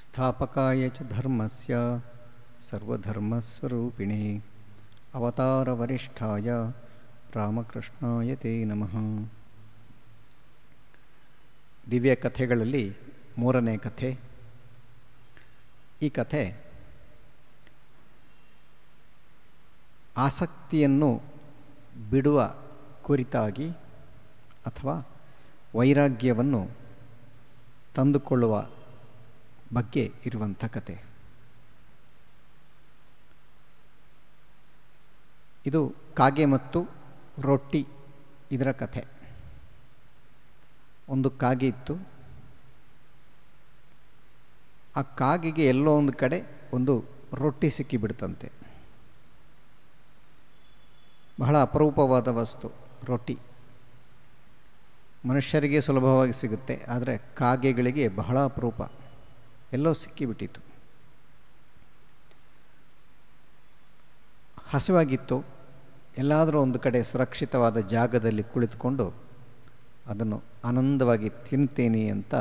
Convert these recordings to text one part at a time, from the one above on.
ಸ್ಥಾಪಕಾಯ ಧರ್ಮಸ್ಯ ಸರ್ವಧರ್ಮಸ್ವರೂಪಿಣಿ ಅವತಾರ ವರಿಷ್ಠಾಯ ರಾಮಕೃಷ್ಣಾಯ ತೇ ನಮಃ ದಿವ್ಯ ಕಥೆಗಳಲ್ಲಿ ಮೂರನೇ ಕಥೆ ಈ ಕಥೆ ಆಸಕ್ತಿಯನ್ನು ಬಿಡುವ ಕುರಿತಾಗಿ ಅಥವಾ ವೈರಾಗ್ಯವನ್ನು ತಂದುಕೊಳ್ಳುವ ಬಗ್ಗೆ ಇರುವಂಥ ಕತೆ ಇದು ಕಾಗೆ ಮತ್ತು ರೊಟ್ಟಿ ಇದರ ಕಥೆ ಒಂದು ಕಾಗೆ ಇತ್ತು ಆ ಕಾಗೆಗೆ ಎಲ್ಲೋ ಒಂದು ಕಡೆ ಒಂದು ರೊಟ್ಟಿ ಸಿಕ್ಕಿಬಿಡ್ತಂತೆ ಬಹಳ ಅಪರೂಪವಾದ ವಸ್ತು ರೊಟ್ಟಿ ಮನುಷ್ಯರಿಗೆ ಸುಲಭವಾಗಿ ಸಿಗುತ್ತೆ ಆದರೆ ಕಾಗೆಗಳಿಗೆ ಬಹಳ ಅಪರೂಪ ಎಲ್ಲೋ ಸಿಕ್ಕಿಬಿಟ್ಟಿತ್ತು ಹಸಿವಾಗಿತ್ತು ಎಲ್ಲಾದರೂ ಒಂದು ಕಡೆ ಸುರಕ್ಷಿತವಾದ ಜಾಗದಲ್ಲಿ ಕುಳಿತುಕೊಂಡು ಅದನ್ನು ಆನಂದವಾಗಿ ತಿಂತೇನೆ ಅಂತ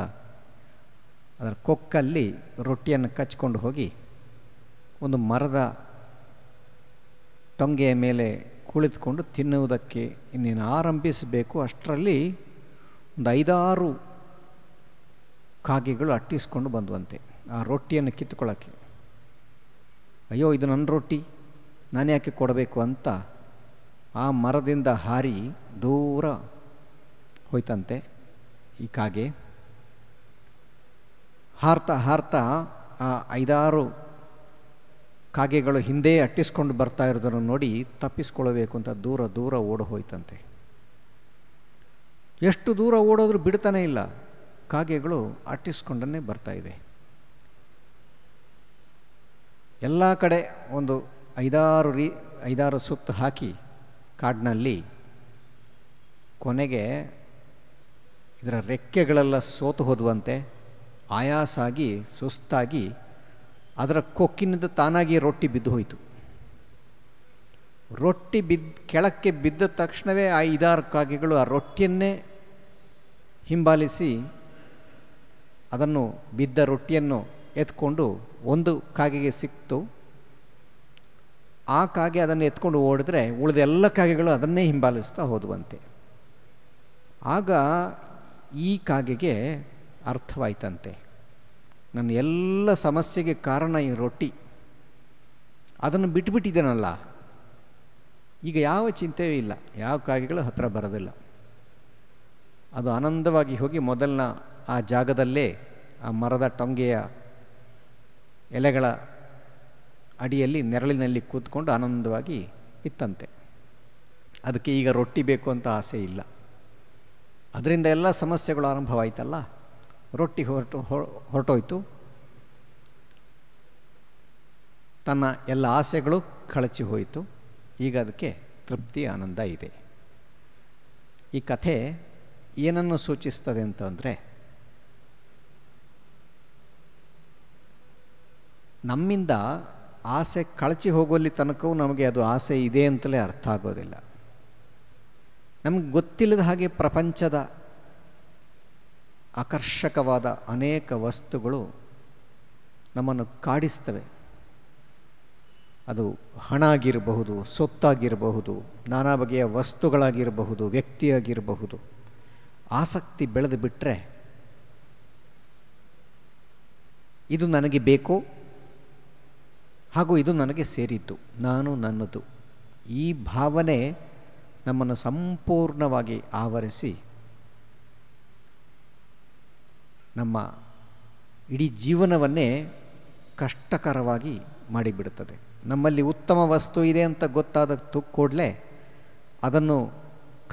ಅದರ ಕೊಕ್ಕಲ್ಲಿ ರೊಟ್ಟಿಯನ್ನು ಕಚ್ಕೊಂಡು ಹೋಗಿ ಒಂದು ಮರದ ಟೊಂಗೆಯ ಮೇಲೆ ಕುಳಿತುಕೊಂಡು ತಿನ್ನುವುದಕ್ಕೆ ಇನ್ನೇನು ಆರಂಭಿಸಬೇಕು ಅಷ್ಟರಲ್ಲಿ ಒಂದು ಐದಾರು ಕಾಗೆಗಳು ಅಟ್ಟಿಸ್ಕೊಂಡು ಬಂದುವಂತೆ ಆ ರೊಟ್ಟಿಯನ್ನು ಕಿತ್ತುಕೊಳ್ಳೋಕ್ಕೆ ಅಯ್ಯೋ ಇದು ನನ್ನ ರೊಟ್ಟಿ ನಾನು ಯಾಕೆ ಕೊಡಬೇಕು ಅಂತ ಆ ಮರದಿಂದ ಹಾರಿ ದೂರ ಹೋಯ್ತಂತೆ ಈ ಕಾಗೆ ಹಾರ್ತಾ ಹಾರ್ತಾ ಆ ಐದಾರು ಕಾಗೆಗಳು ಹಿಂದೆ ಅಟ್ಟಿಸ್ಕೊಂಡು ಬರ್ತಾ ಇರೋದನ್ನು ನೋಡಿ ತಪ್ಪಿಸ್ಕೊಳ್ಬೇಕು ಅಂತ ದೂರ ದೂರ ಓಡ ಹೋಯ್ತಂತೆ ಎಷ್ಟು ದೂರ ಓಡೋದ್ರೂ ಬಿಡ್ತಾನೆ ಇಲ್ಲ ಕಾಗೆಗಳು ಅಟ್ಟಿಸ್ಕೊಂಡನ್ನೇ ಬರ್ತಾ ಇವೆ ಎಲ್ಲ ಕಡೆ ಒಂದು ಐದಾರು ರೀ ಐದಾರು ಸುತ್ತು ಹಾಕಿ ಕಾಡಿನಲ್ಲಿ ಕೊನೆಗೆ ಇದರ ರೆಕ್ಕೆಗಳೆಲ್ಲ ಸೋತು ಹೋದುವಂತೆ ಆಯಾಸಾಗಿ ಸುಸ್ತಾಗಿ ಅದರ ಕೊಕ್ಕಿನಿಂದ ತಾನಾಗಿ ರೊಟ್ಟಿ ಬಿದ್ದು ಹೋಯಿತು ರೊಟ್ಟಿ ಬಿದ್ದ ಕೆಳಕ್ಕೆ ಬಿದ್ದ ತಕ್ಷಣವೇ ಆ ಐದಾರು ಕಾಗೆಗಳು ಆ ರೊಟ್ಟಿಯನ್ನೇ ಹಿಂಬಾಲಿಸಿ ಅದನ್ನು ಬಿದ್ದ ರೊಟ್ಟಿಯನ್ನು ಎತ್ಕೊಂಡು ಒಂದು ಕಾಗೆಗೆ ಸಿಕ್ತು ಆ ಕಾಗೆ ಅದನ್ನು ಎತ್ಕೊಂಡು ಓಡಿದ್ರೆ ಉಳಿದ ಎಲ್ಲ ಕಾಗೆಗಳು ಅದನ್ನೇ ಹಿಂಬಾಲಿಸ್ತಾ ಹೋದುವಂತೆ ಆಗ ಈ ಕಾಗೆಗೆ ಅರ್ಥವಾಯ್ತಂತೆ ನನ್ನ ಎಲ್ಲ ಸಮಸ್ಯೆಗೆ ಕಾರಣ ಈ ರೊಟ್ಟಿ ಅದನ್ನು ಬಿಟ್ಬಿಟ್ಟಿದ್ದೇನಲ್ಲ ಈಗ ಯಾವ ಚಿಂತೆಯೂ ಇಲ್ಲ ಯಾವ ಕಾಗೆಗಳು ಹತ್ತಿರ ಬರೋದಿಲ್ಲ ಅದು ಆನಂದವಾಗಿ ಹೋಗಿ ಮೊದಲಿನ ಆ ಜಾಗದಲ್ಲೇ ಆ ಮರದ ಟೊಂಗೆಯ ಎಲೆಗಳ ಅಡಿಯಲ್ಲಿ ನೆರಳಿನಲ್ಲಿ ಕೂತ್ಕೊಂಡು ಆನಂದವಾಗಿ ಇತ್ತಂತೆ ಅದಕ್ಕೆ ಈಗ ರೊಟ್ಟಿ ಬೇಕು ಅಂತ ಆಸೆ ಇಲ್ಲ ಅದರಿಂದ ಎಲ್ಲ ಸಮಸ್ಯೆಗಳು ಆರಂಭವಾಯಿತಲ್ಲ ರೊಟ್ಟಿ ಹೊರಟು ಹೊರಟೋಯ್ತು ತನ್ನ ಎಲ್ಲ ಆಸೆಗಳು ಕಳಚಿ ಹೋಯಿತು ಈಗ ಅದಕ್ಕೆ ತೃಪ್ತಿ ಆನಂದ ಇದೆ ಈ ಕಥೆ ಏನನ್ನು ಸೂಚಿಸ್ತದೆ ಅಂತಂದರೆ ನಮ್ಮಿಂದ ಆಸೆ ಕಳಚಿ ಹೋಗೋಲ್ಲಿ ತನಕವೂ ನಮಗೆ ಅದು ಆಸೆ ಇದೆ ಅಂತಲೇ ಅರ್ಥ ಆಗೋದಿಲ್ಲ ನಮ್ಗೆ ಗೊತ್ತಿಲ್ಲದ ಹಾಗೆ ಪ್ರಪಂಚದ ಆಕರ್ಷಕವಾದ ಅನೇಕ ವಸ್ತುಗಳು ನಮ್ಮನ್ನು ಕಾಡಿಸ್ತವೆ ಅದು ಹಣ ಆಗಿರಬಹುದು ಸೊತ್ತಾಗಿರಬಹುದು ನಾನಾ ಬಗೆಯ ವಸ್ತುಗಳಾಗಿರಬಹುದು ವ್ಯಕ್ತಿಯಾಗಿರಬಹುದು ಆಸಕ್ತಿ ಬೆಳೆದು ಬಿಟ್ಟರೆ ಇದು ನನಗೆ ಬೇಕು ಹಾಗೂ ಇದು ನನಗೆ ಸೇರಿದ್ದು ನಾನು ನನ್ನದು ಈ ಭಾವನೆ ನಮ್ಮನ್ನು ಸಂಪೂರ್ಣವಾಗಿ ಆವರಿಸಿ ನಮ್ಮ ಇಡೀ ಜೀವನವನ್ನೇ ಕಷ್ಟಕರವಾಗಿ ಮಾಡಿಬಿಡುತ್ತದೆ ನಮ್ಮಲ್ಲಿ ಉತ್ತಮ ವಸ್ತು ಇದೆ ಅಂತ ಗೊತ್ತಾದ ಕೂಡಲೇ ಅದನ್ನು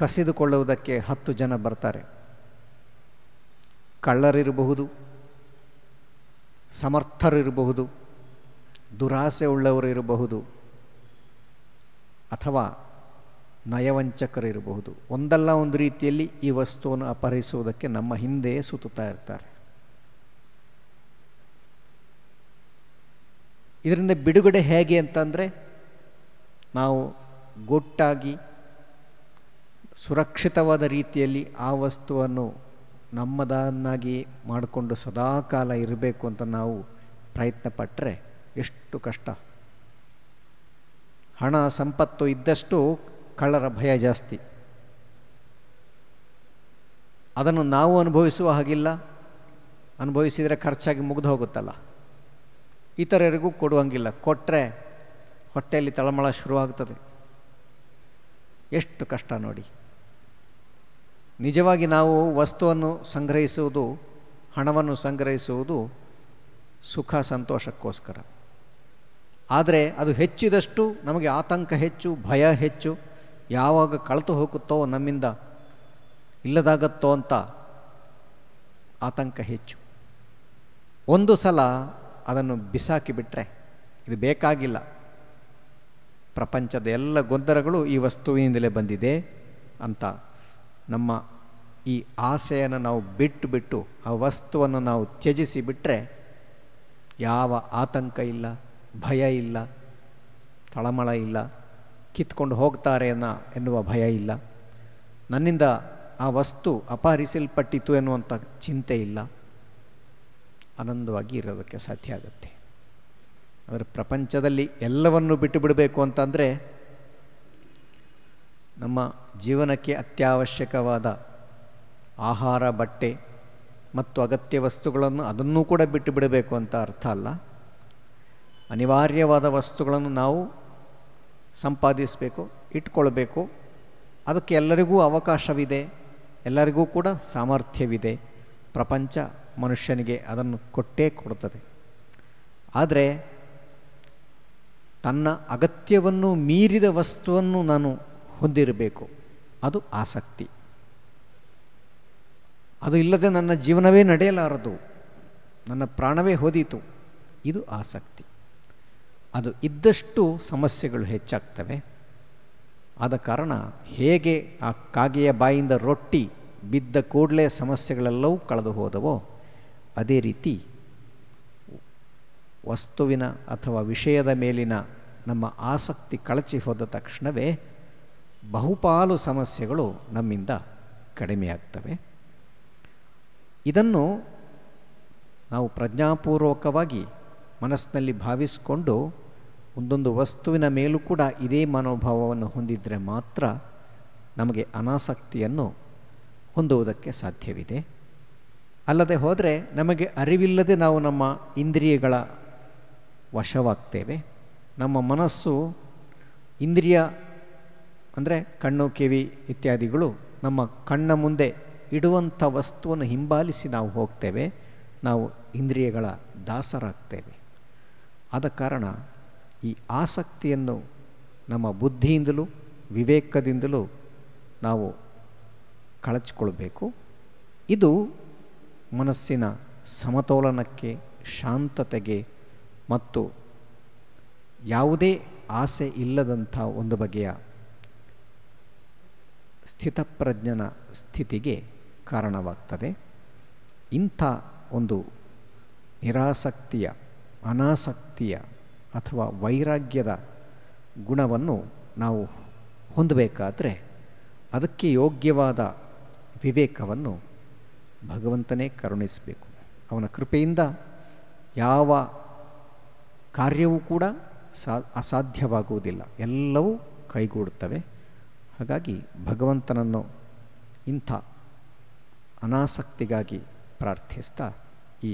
ಕಸಿದುಕೊಳ್ಳುವುದಕ್ಕೆ ಹತ್ತು ಜನ ಬರ್ತಾರೆ ಕಳ್ಳರಿರಬಹುದು ಸಮರ್ಥರಿರಬಹುದು ದುರಾಸೆ ಉಳ್ಳವರಿರಬಹುದು ಇರಬಹುದು ಅಥವಾ ನಯವಂಚಕರಿರಬಹುದು ಒಂದಲ್ಲ ಒಂದು ರೀತಿಯಲ್ಲಿ ಈ ವಸ್ತುವನ್ನು ಅಪಹರಿಸುವುದಕ್ಕೆ ನಮ್ಮ ಹಿಂದೆಯೇ ಸುತ್ತುತ್ತಾ ಇರ್ತಾರೆ ಇದರಿಂದ ಬಿಡುಗಡೆ ಹೇಗೆ ಅಂತಂದರೆ ನಾವು ಗೊಟ್ಟಾಗಿ ಸುರಕ್ಷಿತವಾದ ರೀತಿಯಲ್ಲಿ ಆ ವಸ್ತುವನ್ನು ನಮ್ಮದನ್ನಾಗಿ ಮಾಡಿಕೊಂಡು ಸದಾಕಾಲ ಇರಬೇಕು ಅಂತ ನಾವು ಪ್ರಯತ್ನ ಪಟ್ಟರೆ ಎಷ್ಟು ಕಷ್ಟ ಹಣ ಸಂಪತ್ತು ಇದ್ದಷ್ಟು ಕಳ್ಳರ ಭಯ ಜಾಸ್ತಿ ಅದನ್ನು ನಾವು ಅನುಭವಿಸುವ ಹಾಗಿಲ್ಲ ಅನುಭವಿಸಿದರೆ ಖರ್ಚಾಗಿ ಮುಗಿದು ಹೋಗುತ್ತಲ್ಲ ಇತರರಿಗೂ ಕೊಡುವಂಗಿಲ್ಲ ಕೊಟ್ಟರೆ ಹೊಟ್ಟೆಯಲ್ಲಿ ತಳಮಳ ಶುರುವಾಗ್ತದೆ ಎಷ್ಟು ಕಷ್ಟ ನೋಡಿ ನಿಜವಾಗಿ ನಾವು ವಸ್ತುವನ್ನು ಸಂಗ್ರಹಿಸುವುದು ಹಣವನ್ನು ಸಂಗ್ರಹಿಸುವುದು ಸುಖ ಸಂತೋಷಕ್ಕೋಸ್ಕರ ಆದರೆ ಅದು ಹೆಚ್ಚಿದಷ್ಟು ನಮಗೆ ಆತಂಕ ಹೆಚ್ಚು ಭಯ ಹೆಚ್ಚು ಯಾವಾಗ ಕಳೆದು ಹೋಗುತ್ತೋ ನಮ್ಮಿಂದ ಇಲ್ಲದಾಗತ್ತೋ ಅಂತ ಆತಂಕ ಹೆಚ್ಚು ಒಂದು ಸಲ ಅದನ್ನು ಬಿಸಾಕಿಬಿಟ್ರೆ ಇದು ಬೇಕಾಗಿಲ್ಲ ಪ್ರಪಂಚದ ಎಲ್ಲ ಗೊಂದಲಗಳು ಈ ವಸ್ತುವಿನಿಂದಲೇ ಬಂದಿದೆ ಅಂತ ನಮ್ಮ ಈ ಆಸೆಯನ್ನು ನಾವು ಬಿಟ್ಟು ಬಿಟ್ಟು ಆ ವಸ್ತುವನ್ನು ನಾವು ತ್ಯಜಿಸಿ ಬಿಟ್ಟರೆ ಯಾವ ಆತಂಕ ಇಲ್ಲ ಭಯ ಇಲ್ಲ ತಳಮಳ ಇಲ್ಲ ಕಿತ್ಕೊಂಡು ಹೋಗ್ತಾರೆ ಅನ್ನ ಎನ್ನುವ ಭಯ ಇಲ್ಲ ನನ್ನಿಂದ ಆ ವಸ್ತು ಅಪಹರಿಸಲ್ಪಟ್ಟಿತು ಎನ್ನುವಂಥ ಚಿಂತೆ ಇಲ್ಲ ಆನಂದವಾಗಿ ಇರೋದಕ್ಕೆ ಸಾಧ್ಯ ಆಗುತ್ತೆ ಆದರೆ ಪ್ರಪಂಚದಲ್ಲಿ ಎಲ್ಲವನ್ನು ಬಿಟ್ಟು ಬಿಡಬೇಕು ಅಂತಂದರೆ ನಮ್ಮ ಜೀವನಕ್ಕೆ ಅತ್ಯವಶ್ಯಕವಾದ ಆಹಾರ ಬಟ್ಟೆ ಮತ್ತು ಅಗತ್ಯ ವಸ್ತುಗಳನ್ನು ಅದನ್ನೂ ಕೂಡ ಬಿಟ್ಟು ಬಿಡಬೇಕು ಅಂತ ಅರ್ಥ ಅಲ್ಲ ಅನಿವಾರ್ಯವಾದ ವಸ್ತುಗಳನ್ನು ನಾವು ಸಂಪಾದಿಸಬೇಕು ಇಟ್ಕೊಳ್ಬೇಕು ಅದಕ್ಕೆ ಎಲ್ಲರಿಗೂ ಅವಕಾಶವಿದೆ ಎಲ್ಲರಿಗೂ ಕೂಡ ಸಾಮರ್ಥ್ಯವಿದೆ ಪ್ರಪಂಚ ಮನುಷ್ಯನಿಗೆ ಅದನ್ನು ಕೊಟ್ಟೇ ಕೊಡುತ್ತದೆ ಆದರೆ ತನ್ನ ಅಗತ್ಯವನ್ನು ಮೀರಿದ ವಸ್ತುವನ್ನು ನಾನು ಹೊಂದಿರಬೇಕು ಅದು ಆಸಕ್ತಿ ಅದು ಇಲ್ಲದೆ ನನ್ನ ಜೀವನವೇ ನಡೆಯಲಾರದು ನನ್ನ ಪ್ರಾಣವೇ ಹೋದೀತು ಇದು ಆಸಕ್ತಿ ಅದು ಇದ್ದಷ್ಟು ಸಮಸ್ಯೆಗಳು ಹೆಚ್ಚಾಗ್ತವೆ ಆದ ಕಾರಣ ಹೇಗೆ ಆ ಕಾಗೆಯ ಬಾಯಿಂದ ರೊಟ್ಟಿ ಬಿದ್ದ ಕೂಡಲೇ ಸಮಸ್ಯೆಗಳೆಲ್ಲವೂ ಕಳೆದು ಹೋದವೋ ಅದೇ ರೀತಿ ವಸ್ತುವಿನ ಅಥವಾ ವಿಷಯದ ಮೇಲಿನ ನಮ್ಮ ಆಸಕ್ತಿ ಕಳಚಿ ಹೋದ ತಕ್ಷಣವೇ ಬಹುಪಾಲು ಸಮಸ್ಯೆಗಳು ನಮ್ಮಿಂದ ಕಡಿಮೆಯಾಗ್ತವೆ ಇದನ್ನು ನಾವು ಪ್ರಜ್ಞಾಪೂರ್ವಕವಾಗಿ ಮನಸ್ಸಿನಲ್ಲಿ ಭಾವಿಸಿಕೊಂಡು ಒಂದೊಂದು ವಸ್ತುವಿನ ಮೇಲೂ ಕೂಡ ಇದೇ ಮನೋಭಾವವನ್ನು ಹೊಂದಿದರೆ ಮಾತ್ರ ನಮಗೆ ಅನಾಸಕ್ತಿಯನ್ನು ಹೊಂದುವುದಕ್ಕೆ ಸಾಧ್ಯವಿದೆ ಅಲ್ಲದೆ ಹೋದರೆ ನಮಗೆ ಅರಿವಿಲ್ಲದೆ ನಾವು ನಮ್ಮ ಇಂದ್ರಿಯಗಳ ವಶವಾಗ್ತೇವೆ ನಮ್ಮ ಮನಸ್ಸು ಇಂದ್ರಿಯ ಅಂದರೆ ಕಣ್ಣು ಕಿವಿ ಇತ್ಯಾದಿಗಳು ನಮ್ಮ ಕಣ್ಣ ಮುಂದೆ ಇಡುವಂಥ ವಸ್ತುವನ್ನು ಹಿಂಬಾಲಿಸಿ ನಾವು ಹೋಗ್ತೇವೆ ನಾವು ಇಂದ್ರಿಯಗಳ ದಾಸರಾಗ್ತೇವೆ ಆದ ಕಾರಣ ಈ ಆಸಕ್ತಿಯನ್ನು ನಮ್ಮ ಬುದ್ಧಿಯಿಂದಲೂ ವಿವೇಕದಿಂದಲೂ ನಾವು ಕಳಚಿಕೊಳ್ಬೇಕು ಇದು ಮನಸ್ಸಿನ ಸಮತೋಲನಕ್ಕೆ ಶಾಂತತೆಗೆ ಮತ್ತು ಯಾವುದೇ ಆಸೆ ಇಲ್ಲದಂಥ ಒಂದು ಬಗೆಯ ಸ್ಥಿತಪ್ರಜ್ಞನ ಸ್ಥಿತಿಗೆ ಕಾರಣವಾಗ್ತದೆ ಇಂಥ ಒಂದು ನಿರಾಸಕ್ತಿಯ ಅನಾಸಕ್ತಿಯ ಅಥವಾ ವೈರಾಗ್ಯದ ಗುಣವನ್ನು ನಾವು ಹೊಂದಬೇಕಾದರೆ ಅದಕ್ಕೆ ಯೋಗ್ಯವಾದ ವಿವೇಕವನ್ನು ಭಗವಂತನೇ ಕರುಣಿಸಬೇಕು ಅವನ ಕೃಪೆಯಿಂದ ಯಾವ ಕಾರ್ಯವೂ ಕೂಡ ಸಾ ಅಸಾಧ್ಯವಾಗುವುದಿಲ್ಲ ಎಲ್ಲವೂ ಕೈಗೂಡುತ್ತವೆ ಹಾಗಾಗಿ ಭಗವಂತನನ್ನು ಇಂಥ ಅನಾಸಕ್ತಿಗಾಗಿ ಪ್ರಾರ್ಥಿಸ್ತಾ ಈ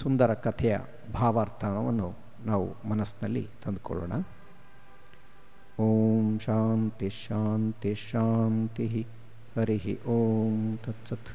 ಸುಂದರ ಕಥೆಯ ಭಾವಾರ್ಥವನ್ನು ನಾವು ಮನಸ್ಸಿನಲ್ಲಿ ತಂದುಕೊಳ್ಳೋಣ ಓಂ ಶಾಂತಿ ಶಾಂತಿ ಶಾಂತಿ ಹರಿಹಿ ಓಂ ತತ್ಸತ್